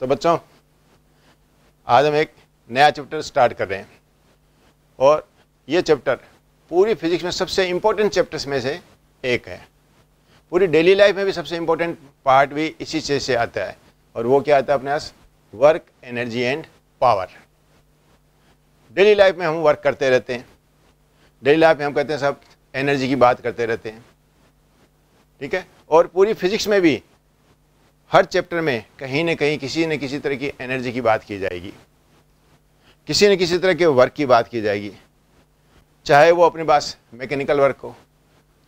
तो बच्चों आज हम एक नया चैप्टर स्टार्ट कर रहे हैं और ये चैप्टर पूरी फिजिक्स में सबसे इम्पोर्टेंट चैप्टर्स में से एक है पूरी डेली लाइफ में भी सबसे इम्पोर्टेंट पार्ट भी इसी चीज़ से आता है और वो क्या आता है अपने पास work energy and power daily life में हम वर्क करते रहते हैं डेली लाइफ में हम कहते हैं सब एनर्जी की बात करते रहते हैं ठीक है और पूरी फिजिक्स में भी हर चैप्टर में कहीं ना कहीं किसी न किसी तरह की एनर्जी की बात की जाएगी किसी न किसी तरह के वर्क की बात की जाएगी चाहे वो अपने पास मैकेनिकल वर्क हो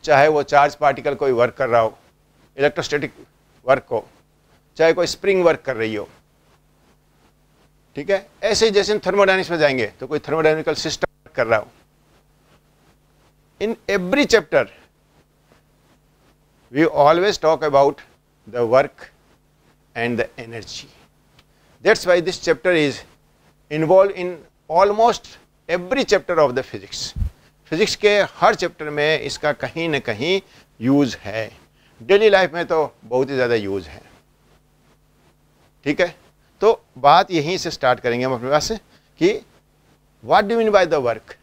चाहे वो चार्ज पार्टिकल कोई वर्क कर रहा हो इलेक्ट्रोस्टैटिक वर्क हो चाहे कोई स्प्रिंग वर्क कर रही हो ठीक है ऐसे ही जैसे हम थर्मोडाइनिक्स में जाएंगे तो कोई थर्मोडाइनिकल सिस्टम वर्क कर रहा हो in every chapter we always talk about the work and the energy. That's why this chapter is involved in almost every chapter of the physics. Physics के हर चैप्टर में इसका कहीं ना कहीं यूज़ है डेली लाइफ में तो बहुत ही ज़्यादा यूज़ है ठीक है तो बात यहीं से स्टार्ट करेंगे हम अपने पास कि what do mean by the work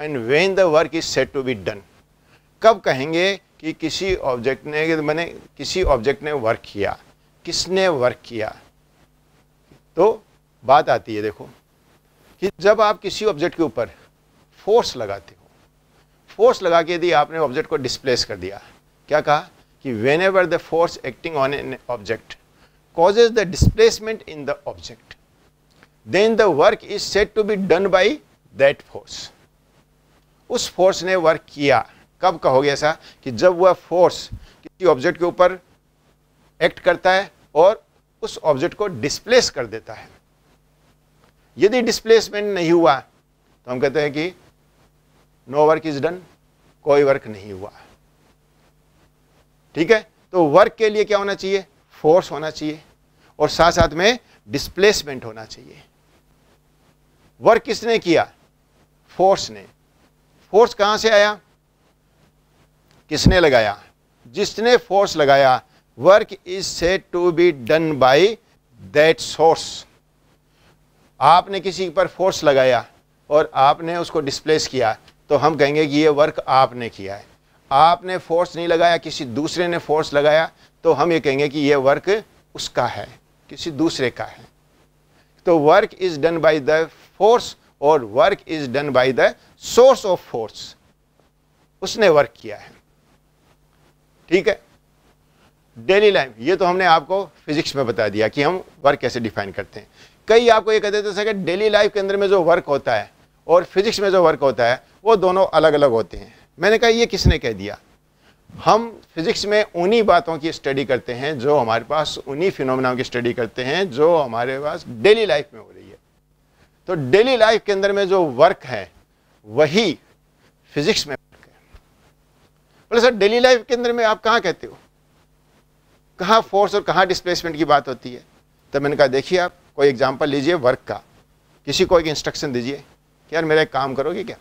and when the work is said to be done कब कहेंगे कि किसी ऑब्जेक्ट ने मैंने किसी ऑब्जेक्ट ने वर्क किया किसने वर्क किया तो बात आती है देखो कि जब आप किसी ऑब्जेक्ट के ऊपर फोर्स लगाते हो फोर्स लगा के यदि आपने ऑब्जेक्ट को डिस्प्लेस कर दिया क्या कहा कि whenever the force acting on an object causes the displacement in the object then the work is said to be done by that force उस फोर्स ने वर्क किया कब कहोगे ऐसा कि जब वह फोर्स किसी ऑब्जेक्ट के ऊपर एक्ट करता है और उस ऑब्जेक्ट को डिस्प्लेस कर देता है यदि डिस्प्लेसमेंट नहीं हुआ तो हम कहते हैं कि नो वर्क इज डन कोई वर्क नहीं हुआ ठीक है तो वर्क के लिए क्या होना चाहिए फोर्स होना चाहिए और साथ साथ में डिस्प्लेसमेंट होना चाहिए वर्क किसने किया फोर्स ने फोर्स कहां से आया किसने लगाया जिसने फोर्स लगाया work is said to be done by that source. आपने किसी पर फोर्स लगाया और आपने उसको डिस्प्लेस किया तो हम कहेंगे कि ये वर्क आपने किया है आपने फोर्स नहीं लगाया किसी दूसरे ने फोर्स लगाया तो हम ये कहेंगे कि ये वर्क उसका है किसी दूसरे का है तो work is done by the force और work is done by the source of force उसने वर्क किया है ठीक है डेली लाइफ ये तो हमने आपको फिजिक्स में बता दिया कि हम वर्क कैसे डिफाइन करते हैं कई आपको ये कहते थे कि डेली लाइफ के अंदर में जो वर्क होता है और फिजिक्स में जो वर्क होता है वो दोनों अलग अलग होते हैं मैंने कहा ये किसने कह दिया हम फिजिक्स में उन्हीं बातों की स्टडी करते हैं जो हमारे पास उन्हीं फिनोमेनाओं की स्टडी करते हैं जो हमारे पास डेली लाइफ में हो रही है तो डेली लाइफ के अंदर में जो वर्क है वही फिजिक्स में वर्क है बोले सर डेली लाइफ के अंदर में आप कहाँ कहते हो कहाँ फोर्स और कहाँ डिस्प्लेसमेंट की बात होती है तो मैंने कहा देखिए आप कोई एग्जाम्पल लीजिए वर्क का किसी को एक इंस्ट्रक्शन दीजिए कि यार मेरा एक काम करोगे क्या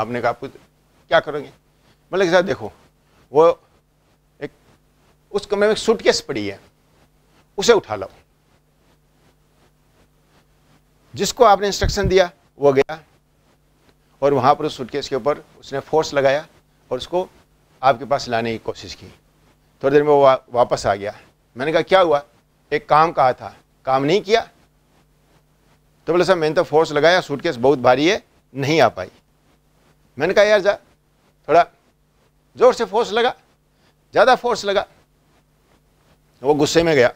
आपने कहा क्या करोगे मतलब साहब देखो वो एक उस कमरे में एक सूटकेस पड़ी है उसे उठा लो जिसको आपने इंस्ट्रक्शन दिया वो गया और वहां पर उस सूटकेस के ऊपर उसने फोर्स लगाया और उसको आपके पास लाने की कोशिश की थोड़ी देर में वो वा, वापस आ गया मैंने कहा क्या हुआ एक काम कहा था काम नहीं किया तो बोले साहब मैंने तो फोर्स लगाया सूटकेस बहुत भारी है नहीं आ पाई मैंने कहा यार जा थोड़ा ज़ोर से फोर्स लगा ज़्यादा फोर्स लगा वो गुस्से में गया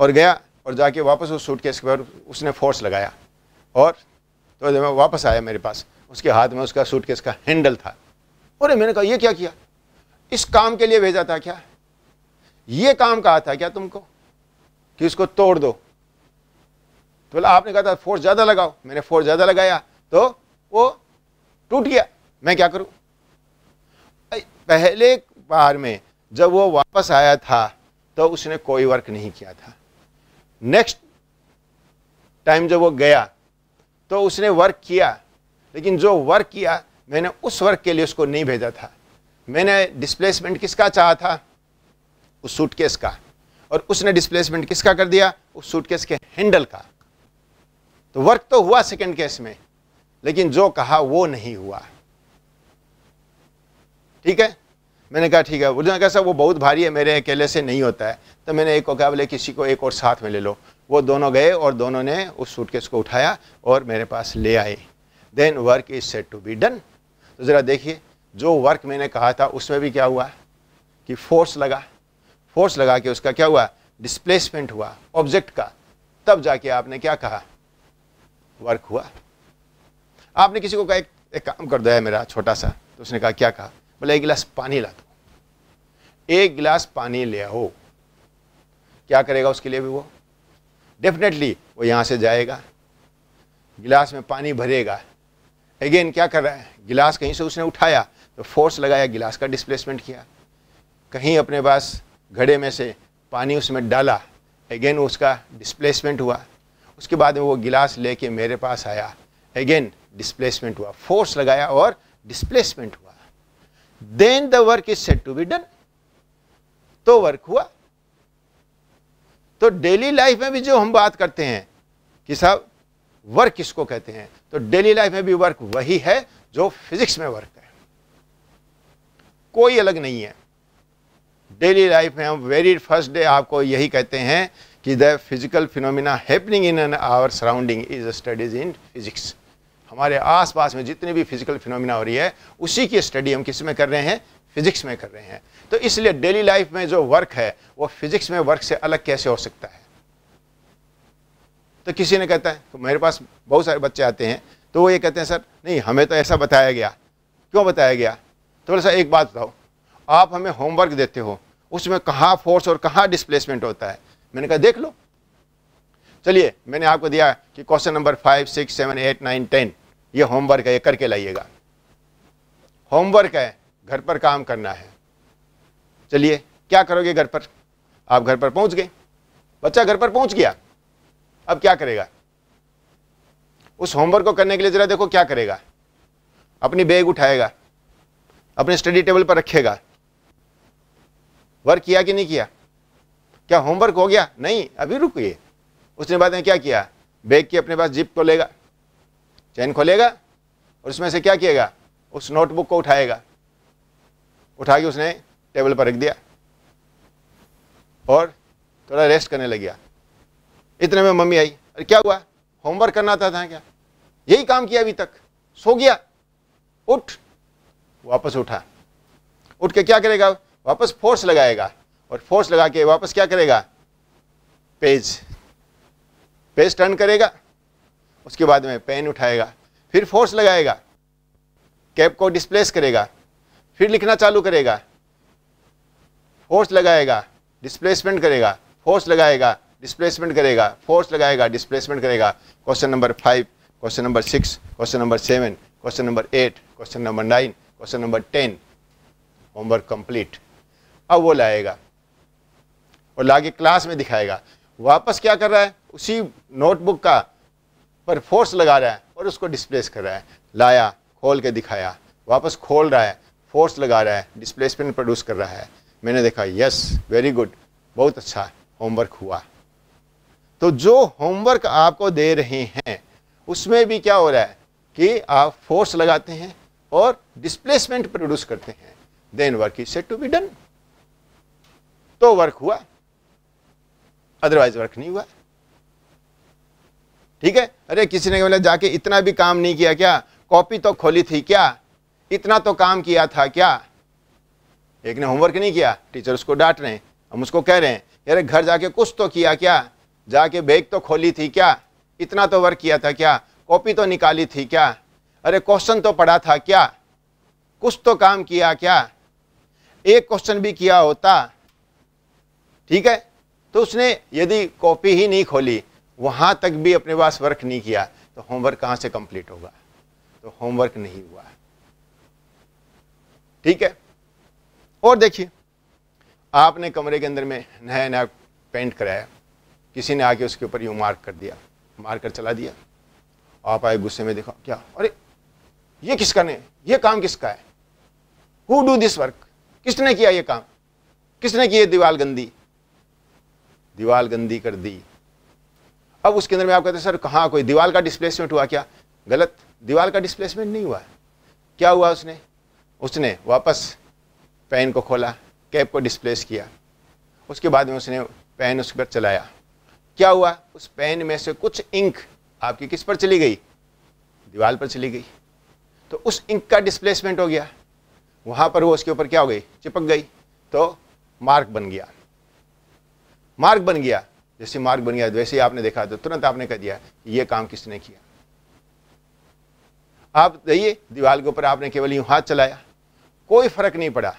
और गया और जाके वापस उस सूटकेस के ऊपर उसने फोर्स लगाया और थोड़ी देर में वापस आया मेरे पास उसके हाथ में उसका सूटकेस का हैंडल था अरे मैंने कहा ये क्या किया इस काम के लिए भेजा था क्या यह काम कहा था क्या तुमको कि इसको तोड़ दो तो बोला आपने कहा था फोर्स ज़्यादा लगाओ मैंने फोर्स ज़्यादा लगाया तो वो टूट गया मैं क्या करूं पहले बार में जब वो वापस आया था तो उसने कोई वर्क नहीं किया था नेक्स्ट टाइम जब वो गया तो उसने वर्क किया लेकिन जो वर्क किया मैंने उस वर्क के लिए उसको नहीं भेजा था मैंने डिस्प्लेसमेंट किसका चाहा था उस सूटकेस का और उसने डिस्प्लेसमेंट किसका कर दिया उस सूटकेस के हैंडल का तो वर्क तो हुआ सेकेंड केस में लेकिन जो कहा वो नहीं हुआ ठीक है मैंने कहा ठीक है उन्होंने कहा सर वो बहुत भारी है मेरे अकेले से नहीं होता है तो मैंने एक को कहा बोले किसी को एक और साथ में ले लो वो दोनों गए और दोनों ने उस सूटकेस को उठाया और मेरे पास ले आए then work is said to be done तो ज़रा देखिए जो वर्क मैंने कहा था उसमें भी क्या हुआ कि फोर्स लगा फोर्स लगा के उसका क्या हुआ डिस्प्लेसमेंट हुआ ऑब्जेक्ट का तब जाके आपने क्या कहा वर्क हुआ आपने किसी को कहा एक, एक काम कर दिया मेरा छोटा सा तो उसने कहा क्या कहा बोले एक गिलास पानी ला दो एक गिलास पानी ले आओ क्या करेगा उसके लिए भी वो डेफिनेटली वो यहाँ से जाएगा गिलास में पानी भरेगा अगेन क्या कर रहा है गिलास कहीं से उसने उठाया तो फोर्स लगाया गिलास का डिस्प्लेसमेंट किया कहीं अपने पास घड़े में से पानी उसमें डाला अगेन उसका डिस्प्लेसमेंट हुआ उसके बाद में वो गिलास लेके मेरे पास आया अगेन डिस्प्लेसमेंट हुआ फोर्स लगाया और डिस्प्लेसमेंट हुआ then the work is said to be done तो वर्क हुआ तो डेली लाइफ में भी जो हम बात करते हैं कि साहब वर्क किसको कहते हैं तो डेली लाइफ में भी वर्क वही है जो फिजिक्स में वर्क है कोई अलग नहीं है डेली लाइफ में हम वेरी फर्स्ट डे आपको यही कहते हैं कि the physical phenomena happening in our surrounding is studies in physics हमारे आसपास में जितनी भी फिजिकल फिनोमिना हो रही है उसी की स्टडी हम किस में कर रहे हैं फिजिक्स में कर रहे हैं तो इसलिए डेली लाइफ में जो वर्क है वो फिजिक्स में वर्क से अलग कैसे हो सकता है तो किसी ने कहता है तो मेरे पास बहुत सारे बच्चे आते हैं तो वो ये कहते हैं सर नहीं हमें तो ऐसा बताया गया क्यों बताया गया तो बोले सर एक बात बताओ आप हमें होमवर्क देते हो उसमें कहाँ फोर्स और कहाँ डिस्प्लेसमेंट होता है मैंने कहा देख लो चलिए मैंने आपको दिया कि question number five six seven eight nine ten ये होमवर्क है ये करके लाइएगा होमवर्क है घर पर काम करना है चलिए क्या करोगे घर पर आप घर पर पहुंच गए बच्चा घर पर पहुंच गया अब क्या करेगा उस होमवर्क को करने के लिए ज़रा देखो क्या करेगा अपनी बैग उठाएगा अपने स्टडी टेबल पर रखेगा वर्क किया कि नहीं किया क्या होमवर्क हो गया नहीं अभी रुकिए उसने बाद में क्या किया बैग की अपने पास जिप खोलेगा चैन खोलेगा और उसमें से क्या किएगा उस नोटबुक को उठाएगा उठा के उसने टेबल पर रख दिया और थोड़ा रेस्ट करने लग गया इतने में मम्मी आई अरे क्या हुआ होमवर्क करना था, था क्या यही काम किया अभी तक सो गया उठ वापस उठा उठ के क्या करेगा वापस फोर्स लगाएगा और फोर्स लगा के वापस क्या करेगा पेज पेज टर्न करेगा उसके बाद में पेन उठाएगा फिर फोर्स लगाएगा कैप को डिस्प्लेस करेगा फिर लिखना चालू करेगा फोर्स लगाएगा डिस्प्लेसमेंट करेगा फोर्स लगाएगा डिस्प्लेसमेंट करेगा फोर्स लगाएगा डिस्प्लेसमेंट करेगा question number five question number six question number seven question number eight question number nine question number ten homework complete अब वो लाएगा और लाके क्लास में दिखाएगा वापस क्या कर रहा है उसी नोटबुक का पर फोर्स लगा रहा है और उसको डिस्प्लेस कर रहा है लाया खोल के दिखाया वापस खोल रहा है फोर्स लगा रहा है डिस्प्लेसमेंट प्रोड्यूस कर रहा है मैंने देखा यस वेरी गुड बहुत अच्छा होमवर्क हुआ तो जो होमवर्क आपको दे रहे हैं उसमें भी क्या हो रहा है कि आप फोर्स लगाते हैं और डिस्प्लेसमेंट प्रोड्यूस करते हैं then work is said to be done तो वर्क हुआ अदरवाइज वर्क नहीं हुआ ठीक है अरे किसी ने बोला जाके इतना भी काम नहीं किया क्या कॉपी तो खोली थी क्या इतना तो काम किया था क्या एक ने होमवर्क नहीं किया टीचर उसको डांट रहे हैं हम उसको कह रहे हैं अरे घर जाके कुछ तो किया क्या जाके बैग तो खोली थी क्या इतना तो वर्क किया था क्या कॉपी तो निकाली थी क्या अरे क्वेश्चन तो पढ़ा था क्या कुछ तो काम किया क्या एक क्वेश्चन भी किया होता ठीक है तो उसने यदि कॉपी ही नहीं खोली वहां तक भी अपने पास वर्क नहीं किया तो होमवर्क कहां से कंप्लीट होगा तो होमवर्क नहीं हुआ ठीक है और देखिए आपने कमरे के अंदर में नया नया पेंट कराया किसी ने आके उसके ऊपर यू मार्क कर दिया मार्कर चला दिया आप आए गुस्से में देखो क्या अरे ये किसका ने ये काम किसका है हु डू दिस वर्क किसने किया ये काम किसने की ये दीवाल गंदी दीवाल गंदी कर दी अब उसके अंदर में आप कहते हैं सर कहाँ कोई दीवाल का डिस्प्लेसमेंट हुआ क्या गलत दीवाल का डिस्प्लेसमेंट नहीं हुआ क्या हुआ उसने उसने वापस पेन को खोला कैप को डिस्प्लेस किया उसके बाद में उसने पेन उस पर चलाया क्या हुआ उस पेन में से कुछ इंक आपकी किस पर चली गई दीवार पर चली गई तो उस इंक का डिस्प्लेसमेंट हो गया वहां पर वो उसके ऊपर क्या हो गई चिपक गई तो मार्क बन गया मार्क बन गया जैसे मार्क बन गया वैसे ही आपने देखा तो तुरंत आपने कह दिया ये काम किसने किया आप जाइए दीवार के ऊपर आपने केवल यूं हाथ चलाया कोई फर्क नहीं पड़ा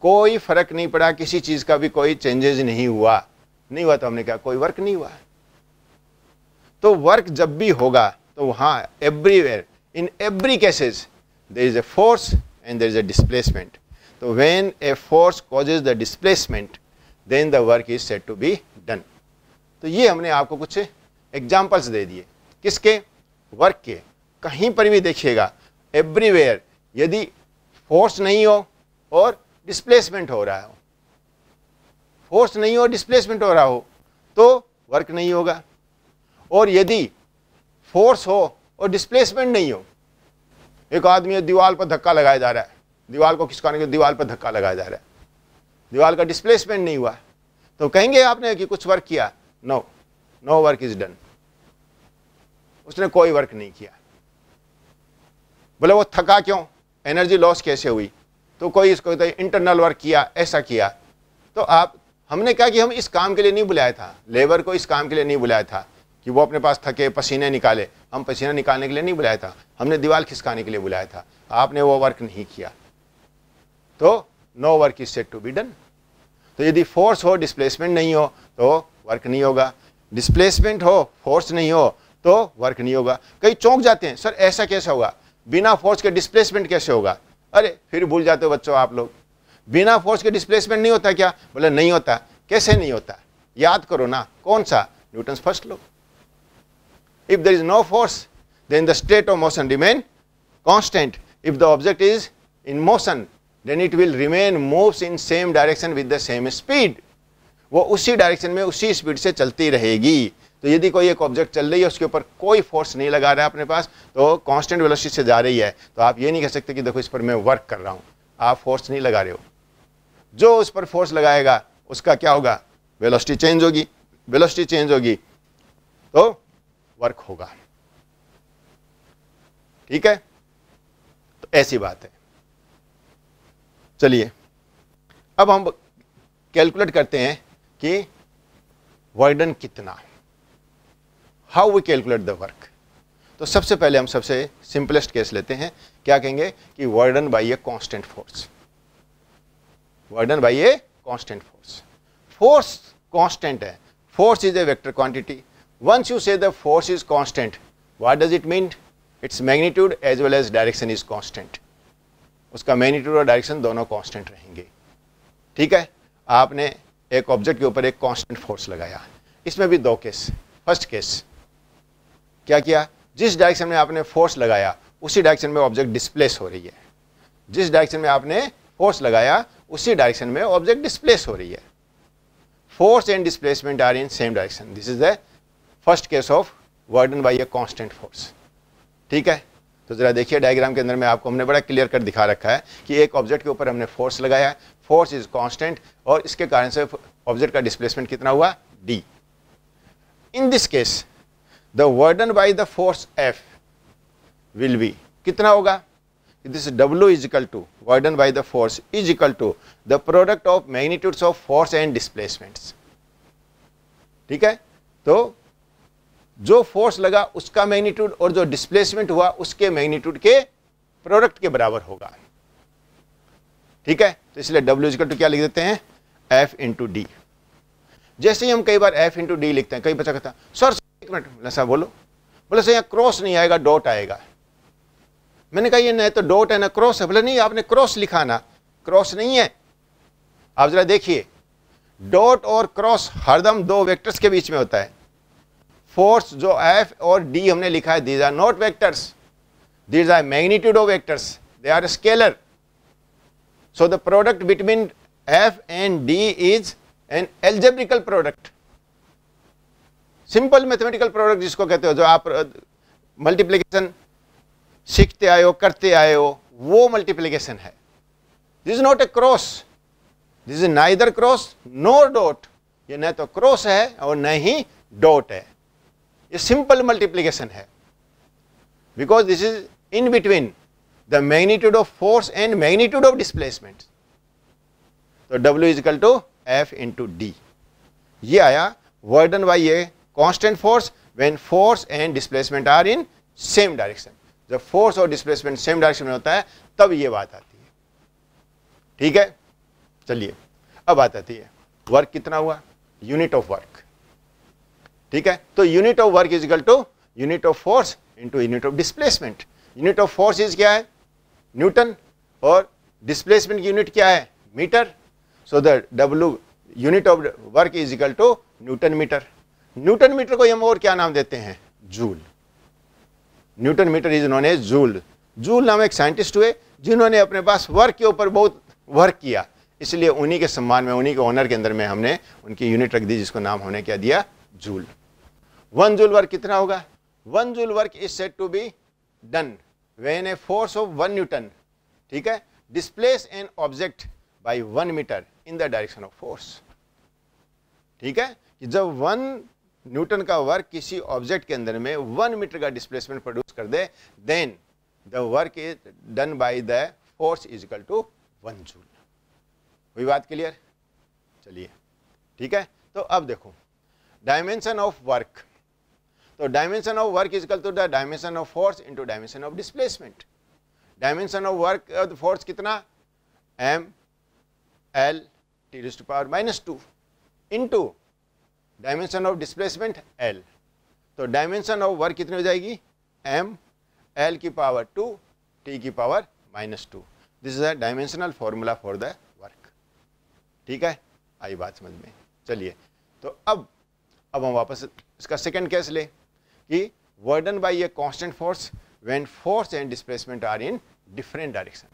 कोई फर्क नहीं पड़ा किसी चीज़ का भी कोई चेंजेस नहीं हुआ नहीं हुआ तो हमने कहा कोई वर्क नहीं हुआ तो वर्क जब भी होगा तो वहां everywhere in every cases there is a force and there is a displacement. So, when a force causes the displacement then the work is said to be done. तो ये हमने आपको कुछ एग्जाम्पल्स दे दिए किसके work के कहीं पर भी देखिएगा एवरीवेयर यदि फोर्स नहीं हो और डिस्प्लेसमेंट हो रहा हो फोर्स नहीं हो डिस्प्लेसमेंट हो रहा हो तो वर्क नहीं होगा और यदि फोर्स हो और डिस्प्लेसमेंट नहीं हो एक आदमी दीवार पर धक्का लगाया जा रहा है दीवार को किसका नहीं दीवार पर धक्का लगाया जा रहा है दीवार का डिस्प्लेसमेंट नहीं हुआ तो कहेंगे आपने कि कुछ वर्क किया no no work is done उसने कोई वर्क नहीं किया बोले वो थका क्यों एनर्जी लॉस कैसे हुई तो कोई इसको तो इंटरनल वर्क किया ऐसा किया तो आप हमने कहा कि हम इस काम के लिए नहीं बुलाया था लेबर को इस काम के लिए नहीं बुलाया था कि वो अपने पास थके पसीने निकाले हम पसीना निकालने के लिए नहीं बुलाया था हमने दीवार खिसकाने के लिए बुलाया था आपने वो वर्क नहीं किया तो no work is said to be done तो यदि फोर्स हो डिस्प्लेसमेंट नहीं हो तो वर्क नहीं होगा डिस्प्लेसमेंट हो फोर्स नहीं हो तो वर्क नहीं होगा कई चौंक जाते हैं सर ऐसा कैसे होगा बिना फोर्स के डिस्प्लेसमेंट कैसे होगा अरे फिर भूल जाते हो बच्चों आप लोग बिना फोर्स के डिस्प्लेसमेंट नहीं होता क्या बोले नहीं होता कैसे नहीं होता याद करो ना कौन सा Newton first law If there is no force, then the state of motion remain constant. If the object is in motion, then it will remain moves in same direction with the same speed. वो उसी direction में उसी speed से चलती रहेगी तो यदि कोई एक ऑब्जेक्ट चल रही है उसके ऊपर कोई फोर्स नहीं लगा रहा है अपने पास तो कांस्टेंट वेलोसिटी से जा रही है तो आप ये नहीं कह सकते कि देखो इस पर मैं वर्क कर रहा हूँ आप फोर्स नहीं लगा रहे हो जो उस पर फोर्स लगाएगा उसका क्या होगा वेलोसिटी चेंज होगी वेलोसिटी चेंज होगी तो वर्क होगा ठीक है तो ऐसी बात है चलिए अब हम कैलकुलेट करते हैं कि वर्डन कितना how we calculate the work तो सबसे पहले हम सबसे सिंपलेस्ट केस लेते हैं क्या कहेंगे कि work done by a constant force work done by a constant force force constant है force is a vector quantity Once you say the force is constant, what does it mean? Its magnitude as well as direction is constant. उसका magnitude और direction दोनों constant रहेंगे ठीक है आपने एक object के ऊपर एक constant फोर्स लगाया इसमें भी दो केस फर्स्ट केस क्या किया जिस डायरेक्शन में आपने फोर्स लगाया उसी डायरेक्शन में ऑब्जेक्ट डिस्प्लेस हो रही है जिस डायरेक्शन में आपने फोर्स लगाया उसी डायरेक्शन में ऑब्जेक्ट डिस्प्लेस हो रही है force and displacement are in same direction this is the first case of work done by a constant force ठीक है तो ज़रा देखिए डायग्राम के अंदर में आपको हमने बड़ा क्लियर कट दिखा रखा है कि एक ऑब्जेक्ट के ऊपर हमने फोर्स लगाया है फोर्स इज कॉन्स्टेंट और इसके कारण से ऑब्जेक्ट का डिस्प्लेसमेंट कितना हुआ D in this case the work done by the force F will be कितना होगा this W is equal to work done by the force is equal to the product of magnitudes of force and displacements ठीक है तो जो force लगा उसका magnitude और जो डिस्प्लेसमेंट हुआ उसके मैग्नीट्यूड के प्रोडक्ट के बराबर होगा ठीक है तो इसलिए डब्ल्यू टू क्या लिख देते हैं एफ इंटू डी जैसे ही हम कई बार एफ इंटू डी लिखते हैं कई बच्चा कहता सर एक मिनट बोला बोलो बोले सर यहाँ क्रॉस नहीं आएगा डॉट आएगा मैंने कहा ये ना तो डॉट है ना क्रॉस है बोले नहीं आपने क्रॉस लिखा ना क्रॉस नहीं है आप जरा देखिए डॉट और क्रॉस हरदम दो वेक्टर्स के बीच में होता है फोर्स जो एफ और डी हमने लिखा है these are not vectors these are magnitude of vectors they are scalar so the product between F and D is an algebraical product simple mathematical product जिसको कहते हो जो आप मल्टीप्लीकेशन सीखते आए हो करते आए हो वो मल्टीप्लीकेशन है this is not a cross this is neither cross no dot ये न तो क्रॉस है और न ही डॉट है ये सिंपल मल्टीप्लीकेशन है because this is in between the magnitude of force and magnitude of displacement तो W equal to F into D ये आया work done by a constant force when force and displacement are in same direction जब force और displacement same direction में होता है तब ये बात आती है ठीक है चलिए अब बात आती है वर्क कितना हुआ यूनिट ऑफ वर्क ठीक है तो unit of work is equal to unit of force into unit of displacement unit of force is क्या है न्यूटन और डिस्प्लेसमेंट की यूनिट क्या है metre so the W unit of work is equal to newton metre newton metre को हम और क्या नाम देते हैं joule newton metre is known as joule joule नाम एक साइंटिस्ट हुए जिन्होंने अपने पास वर्क के ऊपर बहुत वर्क किया इसलिए उन्हीं के सम्मान में उन्हीं के ऑनर के अंदर में हमने उनकी यूनिट रख दी जिसको नाम हमने क्या दिया जूल वन जूल वर्क कितना होगा one joule work is said to be done when a force of one newton ठीक है displace an object by one metre in the direction of force ठीक है कि जब वन न्यूटन का work किसी ऑब्जेक्ट के अंदर में वन मीटर का डिस्प्लेसमेंट प्रोड्यूस कर दे then the work is done by the force is equal to one joule हुई बात क्लियर चलिए ठीक है तो अब देखो dimension of work So, dimension of work is equal to the dimension of force into dimension of displacement. Dimension of work of force कितना m l t raised to power minus 2 into dimension of displacement l. तो dimension of work कितनी हो जाएगी m l की power 2 t की power minus 2. This is a dimensional formula for the work. ठीक है आई बात समझ में चलिए तो अब अब हम वापस इसका सेकंड केस लें कि work done by a constant force when force and displacement are in different direction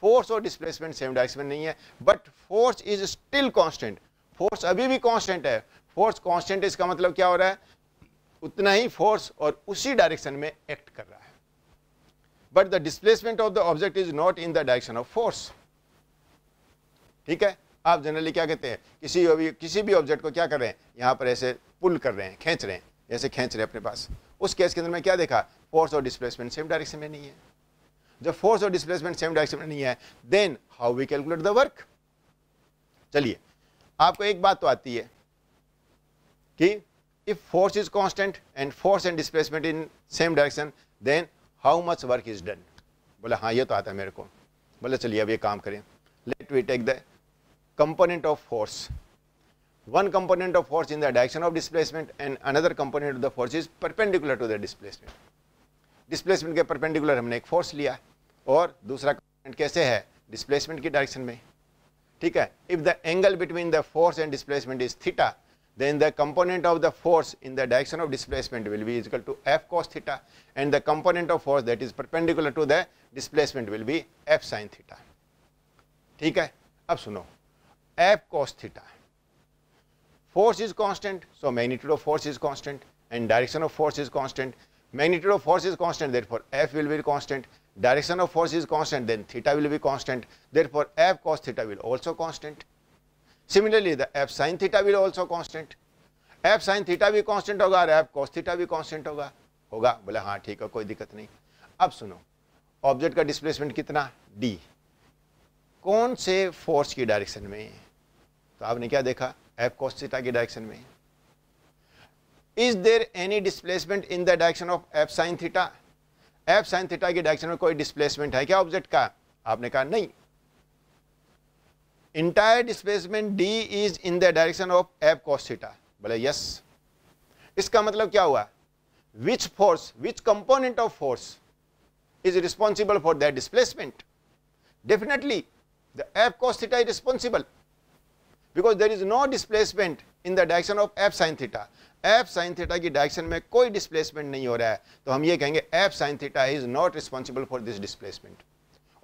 force और डिस्प्लेसमेंट सेम डायरेक्शन नहीं है but force is still constant force अभी भी कॉन्स्टेंट है फोर्स कॉन्स्टेंट इसका मतलब क्या हो रहा है उतना ही फोर्स और उसी डायरेक्शन में एक्ट कर रहा है but the displacement of the object is not in the direction of force ठीक है आप जनरली क्या कहते हैं किसी भी किसी भी ऑब्जेक्ट को क्या कर रहे हैं यहां पर ऐसे पुल कर रहे हैं खींच रहे हैं जैसे खींच रहे अपने पास उस केस के अंदर मैं क्या देखा फोर्स और डिस्प्लेसमेंट सेम डायरेक्शन में नहीं है जब फोर्स और डिस्प्लेसमेंट सेम डायरेक्शन में नहीं है then how we calculate the work चलिए आपको एक बात तो आती है कि if force is constant and force and displacement in same direction then how much work is done बोला हाँ ये तो आता है मेरे को बोले चलिए अब ये काम करें let we take the component of force one component of force in the direction of displacement and another component of the force is perpendicular to the displacement. Displacement ke perpendicular humne ek force liya, और dusra component kaise hai? Displacement ki direction mein, ठीक है If the angle between the force and displacement is theta, then the component of the force in the direction of displacement will be equal to f cos theta and the component of force that is perpendicular to the displacement will be f sin theta ठीक है अब सुनो f cos theta force is constant, so magnitude of force is constant and direction of force is constant. Magnitude of force is constant, therefore F will be constant. Direction of force is constant, then theta will be constant. Therefore, F cos theta will also constant. Similarly, the F sin theta will also constant. F sin theta भी constant होगा और F cos theta भी constant होगा होगा बोला हाँ ठीक है कोई दिक्कत नहीं अब सुनो ऑब्जेक्ट का डिस्प्लेसमेंट कितना d कौन से फोर्स की डायरेक्शन में तो आपने क्या देखा एफ कॉस थीटा की डायरेक्शन में is there any displacement in the direction of F sine theta F sine theta की डायरेक्शन में कोई डिस्प्लेसमेंट है क्या ऑब्जेक्ट का आपने कहा नहीं entire displacement D is in the direction of F cos theta बोले यस इसका मतलब क्या हुआ which force which component of force is responsible for that displacement definitely the f cos theta because there is no displacement in the direction of F sine theta F sine theta की direction में कोई displacement नहीं हो रहा है तो हम ये कहेंगे F sine theta is not responsible for this displacement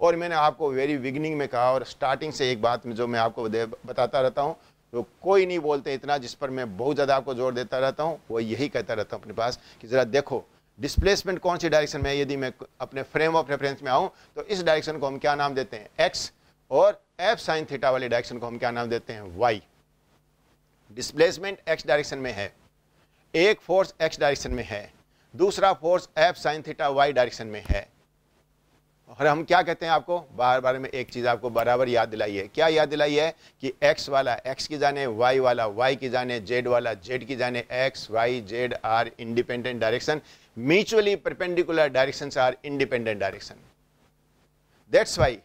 और मैंने आपको वेरी बिगनिंग में कहा और स्टार्टिंग से एक बात में जो मैं आपको बताता रहता हूँ तो कोई नहीं बोलते इतना जिस पर मैं बहुत ज़्यादा आपको जोर देता रहता हूँ वो यही कहता रहता हूँ अपने पास कि ज़रा देखो डिस्प्लेसमेंट कौन सी डायरेक्शन में यदि मैं अपने फ्रेम ऑफ रेफरेंस में आऊँ तो इस डायरेक्शन को हम क्या नाम देते हैं एक्स और एफ साइन थीटा वाले डायरेक्शन को हम क्या नाम देते हैं वाई डिस्प्लेसमेंट एक्स डायरेक्शन में है एक फोर्स एक्स डायरेक्शन में है दूसरा force F sine theta Y direction में है और हम क्या कहते हैं आपको बार बार में एक चीज़ आपको बराबर याद दिलाई है क्या याद दिलाई है कि x वाला x की जाने y वाला y की जाने z वाला z की जाने x y z are independent direction mutually perpendicular direction are independent direction that's why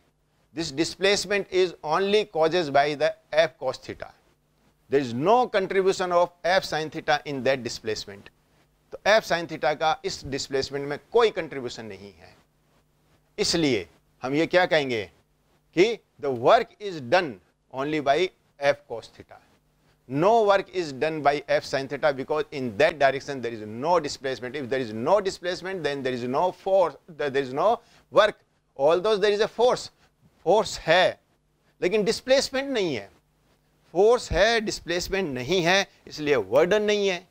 this displacement is only caused by the f cos theta. There is no contribution of f sin theta in that displacement. So f sin theta का इस displacement में कोई contribution नहीं है इसलिए हम ये क्या कहेंगे कि the work is done only by f cos theta. No work is done by f sin theta because in that direction there is no displacement. If there is no displacement, then there is no force, there is no work. Although there is a force, force है लेकिन displacement नहीं है force है displacement नहीं है इसलिए वर्डन नहीं है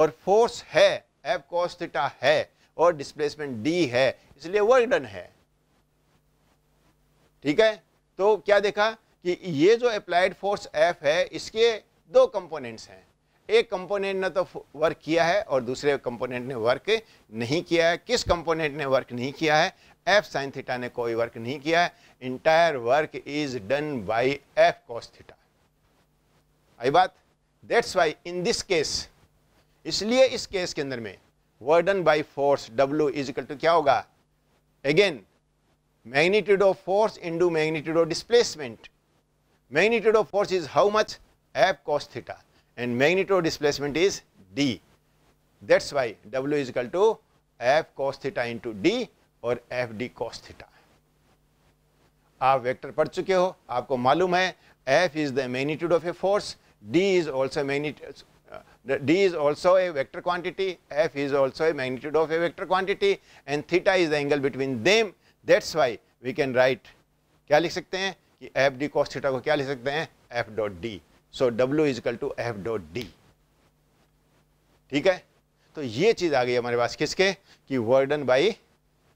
और फोर्स है एफ कॉस थीटा है और डिस्प्लेसमेंट डी है इसलिए वर्डन है ठीक है तो क्या देखा कि ये जो अप्लाइड फोर्स एफ है इसके दो कंपोनेंट्स हैं एक कंपोनेंट ने तो वर्क किया है और दूसरे कंपोनेंट ने वर्क नहीं किया है किस कंपोनेंट ने वर्क नहीं किया है एफ साइन थीटा ने कोई वर्क नहीं किया है entire work is done by F cos theta आई बात that's why in this case इसलिए इस केस के अंदर में work done by force W is equal to क्या होगा again magnitude of force into magnitude of displacement magnitude of force is how much F cos theta and magnitude of displacement is d. That is why W is equal to f cos theta into और F D cos theta आप vector पढ़ चुके हो आपको मालूम है F is the magnitude of a force D is also magnitude D is also a vector quantity F is also a magnitude of a vector quantity and theta is the angle between them that's why we can write क्या लिख सकते हैं कि F D cos theta को क्या लिख सकते हैं F dot D so W is equal to F dot D ठीक है तो ये चीज़ आ गई हमारे पास किसके कि work done by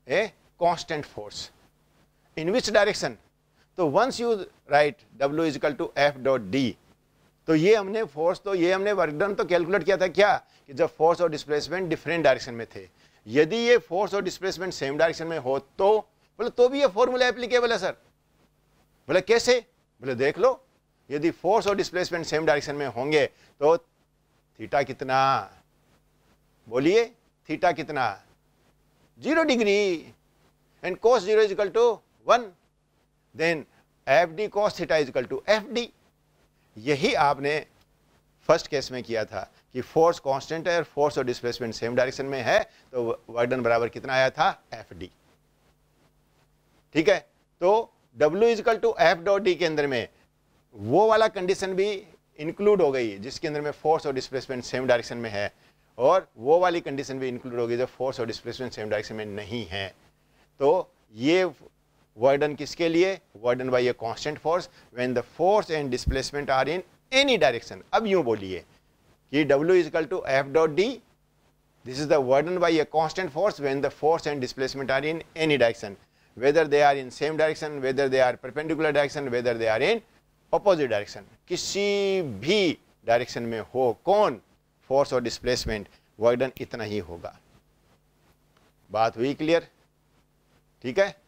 a constant force. In which direction? तो once you write W is equal to F dot D तो ये हमने फोर्स तो ये हमने वर्क डन तो कैलकुलेट किया था क्या कि जब फोर्स और डिस्प्लेसमेंट डिफरेंट डायरेक्शन में थे यदि ये फोर्स और डिस्प्लेसमेंट सेम डायरेक्शन में हो तो बोले तो भी ये फॉर्मूला एप्लीकेबल है सर बोले कैसे बोले देख लो यदि फोर्स और डिस्प्लेसमेंट सेम डायरेक्शन में होंगे तो थीटा कितना बोलिए थीटा कितना 0 degree and cos 0 is equal to 1 then d cos theta is equal to d. यही आपने फर्स्ट केस में किया था कि फोर्स कांस्टेंट है और फोर्स और डिस्प्लेसमेंट सेम डायरेक्शन में है तो वर्डन बराबर कितना आया था एफ डी ठीक है तो W is equal to F dot D के अंदर में वो वाला कंडीशन भी इंक्लूड हो गई जिसके अंदर में फोर्स और डिस्प्लेसमेंट सेम डायरेक्शन में है और वो वाली कंडीशन भी इंक्लूड होगी जब फोर्स और डिस्प्लेसमेंट सेम डायरेक्शन में नहीं है तो ये वर्डन किसके लिए work done by a constant force when the force and displacement are in any direction अब यूं बोलिए कि W is equal to F dot D this is the work done by a constant force when the force and displacement are in any direction whether they are in same direction whether they are perpendicular direction whether they are in opposite direction किसी भी direction में हो कौन force और displacement work done इतना ही होगा बात हुई क्लियर ठीक है